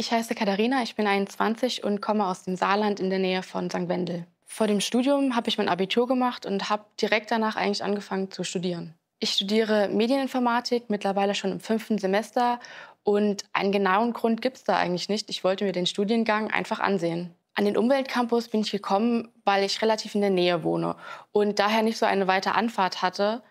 Ich heiße Katharina, ich bin 21 und komme aus dem Saarland in der Nähe von St. Wendel. Vor dem Studium habe ich mein Abitur gemacht und habe direkt danach eigentlich angefangen zu studieren. Ich studiere Medieninformatik mittlerweile schon im fünften Semester und einen genauen Grund gibt es da eigentlich nicht. Ich wollte mir den Studiengang einfach ansehen. An den Umweltcampus bin ich gekommen, weil ich relativ in der Nähe wohne und daher nicht so eine weite Anfahrt hatte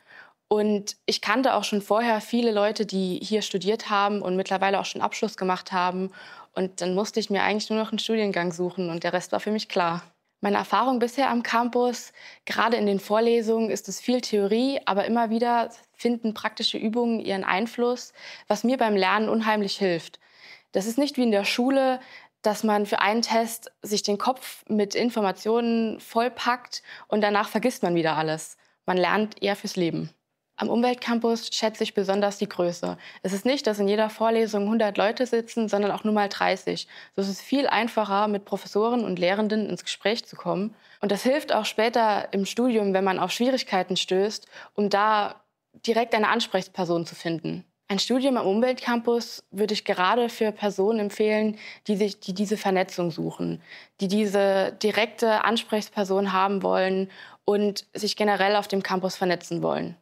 und ich kannte auch schon vorher viele Leute, die hier studiert haben und mittlerweile auch schon Abschluss gemacht haben. Und dann musste ich mir eigentlich nur noch einen Studiengang suchen und der Rest war für mich klar. Meine Erfahrung bisher am Campus, gerade in den Vorlesungen, ist es viel Theorie, aber immer wieder finden praktische Übungen ihren Einfluss, was mir beim Lernen unheimlich hilft. Das ist nicht wie in der Schule, dass man für einen Test sich den Kopf mit Informationen vollpackt und danach vergisst man wieder alles. Man lernt eher fürs Leben. Am Umweltcampus schätze ich besonders die Größe. Es ist nicht, dass in jeder Vorlesung 100 Leute sitzen, sondern auch nur mal 30. So ist es viel einfacher, mit Professoren und Lehrenden ins Gespräch zu kommen. Und das hilft auch später im Studium, wenn man auf Schwierigkeiten stößt, um da direkt eine Ansprechperson zu finden. Ein Studium am Umweltcampus würde ich gerade für Personen empfehlen, die, sich, die diese Vernetzung suchen, die diese direkte Ansprechperson haben wollen und sich generell auf dem Campus vernetzen wollen.